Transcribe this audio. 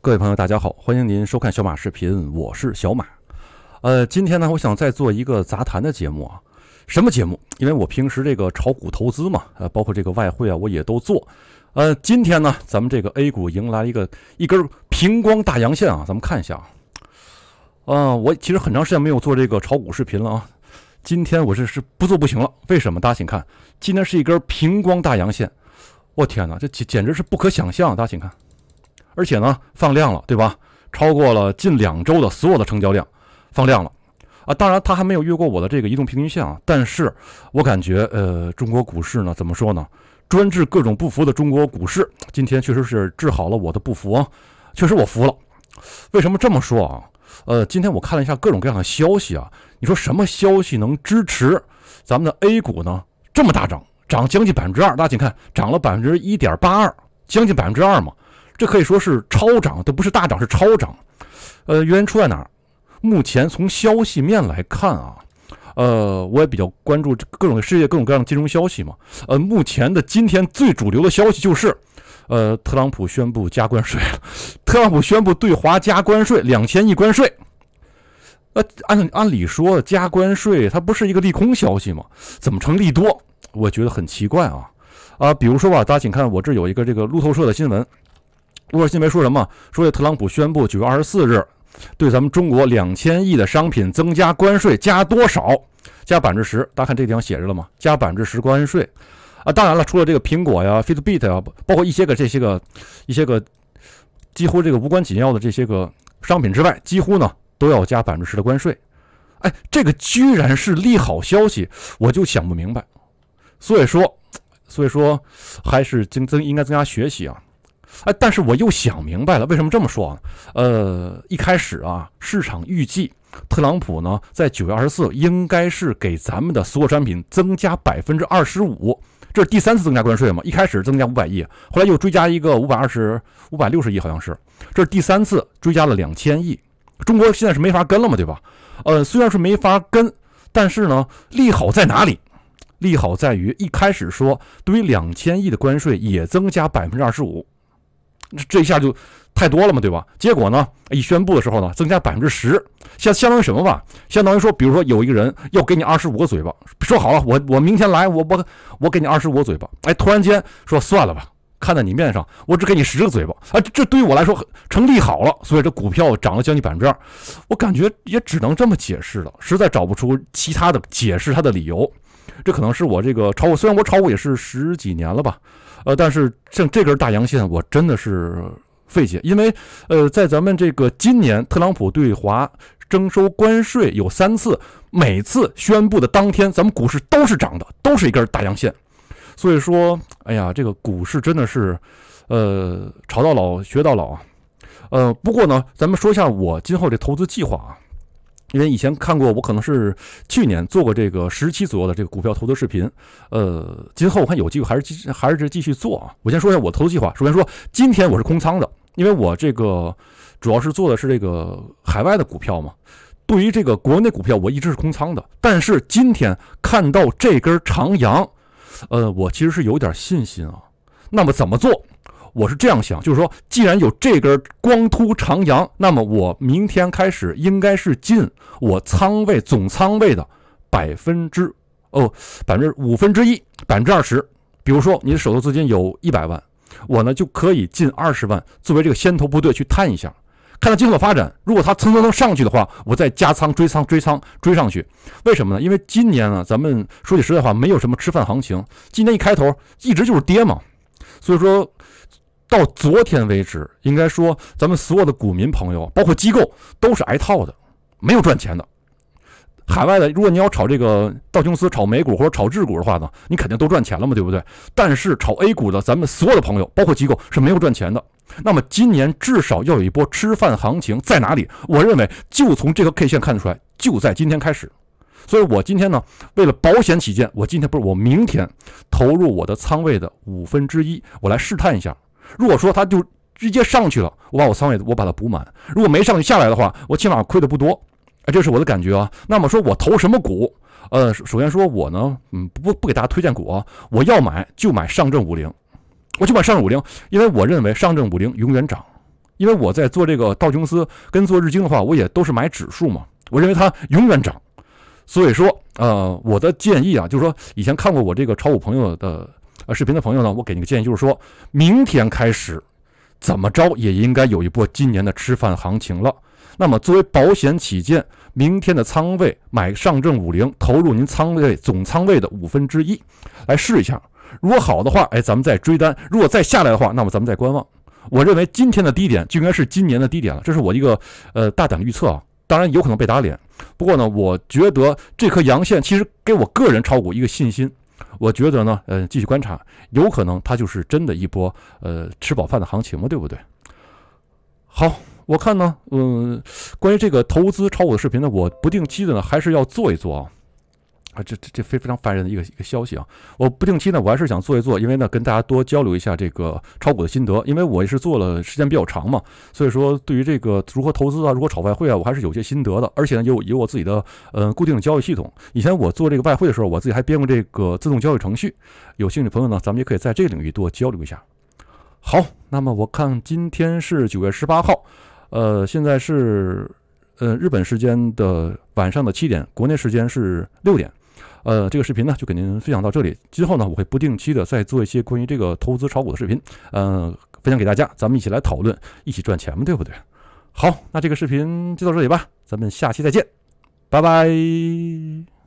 各位朋友，大家好，欢迎您收看小马视频，我是小马。呃，今天呢，我想再做一个杂谈的节目啊。什么节目？因为我平时这个炒股投资嘛，呃，包括这个外汇啊，我也都做。呃，今天呢，咱们这个 A 股迎来了一个一根平光大阳线啊，咱们看一下啊。啊，我其实很长时间没有做这个炒股视频了啊。今天我这是不做不行了，为什么？大家请看，今天是一根平光大阳线，我天哪，这简简直是不可想象，大家请看。而且呢，放量了，对吧？超过了近两周的所有的成交量，放量了啊！当然，它还没有越过我的这个移动平均线啊。但是我感觉，呃，中国股市呢，怎么说呢？专治各种不服的中国股市，今天确实是治好了我的不服啊！确实我服了。为什么这么说啊？呃，今天我看了一下各种各样的消息啊，你说什么消息能支持咱们的 A 股呢？这么大涨，涨将近百分之二，大家请看，涨了百分之一点八二，将近百分之二嘛。这可以说是超涨，都不是大涨，是超涨。呃，原因出在哪儿？目前从消息面来看啊，呃，我也比较关注各种世界各种各样的金融消息嘛。呃，目前的今天最主流的消息就是，呃，特朗普宣布加关税，了。特朗普宣布对华加关税两千亿关税。呃，按按理说加关税它不是一个利空消息吗？怎么成利多？我觉得很奇怪啊啊！比如说吧，大家请看我这有一个这个路透社的新闻。沃尔辛没说什么，说特朗普宣布九月二十四日对咱们中国两千亿的商品增加关税，加多少？加百分之十。大家看这地方写着了吗？加百分之十关税，啊，当然了，除了这个苹果呀、Fitbit 啊，包括一些个这些个一些个几乎这个无关紧要的这些个商品之外，几乎呢都要加百分之十的关税。哎，这个居然是利好消息，我就想不明白。所以说，所以说还是增增应该增加学习啊。哎，但是我又想明白了，为什么这么说啊？呃，一开始啊，市场预计特朗普呢在九月二十四应该是给咱们的所有产品增加百分之二十五，这是第三次增加关税嘛？一开始增加五百亿，后来又追加一个五百二十、五百六十亿，好像是，这是第三次追加了两千亿。中国现在是没法跟了嘛，对吧？呃，虽然是没法跟，但是呢，利好在哪里？利好在于一开始说对于两千亿的关税也增加百分之二十五。这一下就太多了嘛，对吧？结果呢，一宣布的时候呢，增加百分之十，相相当于什么吧？相当于说，比如说有一个人要给你二十五个嘴巴，说好了，我我明天来，我我我给你二十五个嘴巴。哎，突然间说算了吧，看在你面上，我只给你十个嘴巴。啊，这对于我来说成利好了，所以这股票涨了将近百分之二，我感觉也只能这么解释了，实在找不出其他的解释它的理由。这可能是我这个炒股，虽然我炒股也是十几年了吧，呃，但是像这根大阳线，我真的是费解。因为，呃，在咱们这个今年，特朗普对华征收关税有三次，每次宣布的当天，咱们股市都是涨的，都是一根大阳线。所以说，哎呀，这个股市真的是，呃，炒到老学到老啊。呃，不过呢，咱们说一下我今后的投资计划啊。因为以前看过，我可能是去年做过这个十期左右的这个股票投资视频。呃，今后我看有机会还是继还是继续做啊。我先说一下我投资计划。首先说，今天我是空仓的，因为我这个主要是做的是这个海外的股票嘛。对于这个国内股票，我一直是空仓的。但是今天看到这根长阳，呃，我其实是有点信心啊。那么怎么做？我是这样想，就是说，既然有这根光秃长阳，那么我明天开始应该是进我仓位总仓位的百分之哦，百分之五分之一，百分之二十。比如说，你的手头资金有一百万，我呢就可以进二十万，作为这个先头部队去探一下，看到今后发展。如果它蹭蹭蹭上去的话，我再加仓追仓追仓追上去。为什么呢？因为今年呢，咱们说句实在话，没有什么吃饭行情，今年一开头一直就是跌嘛，所以说。到昨天为止，应该说咱们所有的股民朋友，包括机构，都是挨套的，没有赚钱的。海外的，如果你要炒这个道琼斯、炒美股或者炒日股的话呢，你肯定都赚钱了嘛，对不对？但是炒 A 股的，咱们所有的朋友，包括机构，是没有赚钱的。那么今年至少要有一波吃饭行情在哪里？我认为就从这个 K 线看得出来，就在今天开始。所以我今天呢，为了保险起见，我今天不是我明天投入我的仓位的五分之一，我来试探一下。如果说它就直接上去了，我把我仓位我把它补满；如果没上去下来的话，我起码亏的不多。啊，这是我的感觉啊。那么说，我投什么股？呃，首先说，我呢，嗯，不不不给大家推荐股啊。我要买就买上证五零，我就买上证五零，因为我认为上证五零永远涨。因为我在做这个道琼斯跟做日经的话，我也都是买指数嘛。我认为它永远涨。所以说，呃，我的建议啊，就是说，以前看过我这个炒股朋友的。啊，视频的朋友呢？我给你个建议，就是说明天开始，怎么着也应该有一波今年的吃饭行情了。那么，作为保险起见，明天的仓位买上证五零，投入您仓位总仓位的五分之一，来试一下。如果好的话，哎，咱们再追单；如果再下来的话，那么咱们再观望。我认为今天的低点就应该是今年的低点了，这是我一个呃大胆的预测啊。当然有可能被打脸，不过呢，我觉得这颗阳线其实给我个人炒股一个信心。我觉得呢，呃，继续观察，有可能它就是真的一波呃吃饱饭的行情嘛，对不对？好，我看呢，嗯，关于这个投资炒股的视频呢，我不定期的呢，还是要做一做啊。这这这非非常烦人的一个一个消息啊！我不定期呢，我还是想做一做，因为呢，跟大家多交流一下这个炒股的心得。因为我也是做了时间比较长嘛，所以说对于这个如何投资啊，如何炒外汇啊，我还是有些心得的。而且呢，有有我自己的呃固定的交易系统。以前我做这个外汇的时候，我自己还编过这个自动交易程序。有兴趣的朋友呢，咱们也可以在这个领域多交流一下。好，那么我看今天是九月十八号，呃，现在是呃日本时间的晚上的七点，国内时间是六点。呃，这个视频呢，就给您分享到这里。今后呢，我会不定期的再做一些关于这个投资炒股的视频，嗯，分享给大家。咱们一起来讨论，一起赚钱嘛，对不对？好，那这个视频就到这里吧，咱们下期再见，拜拜。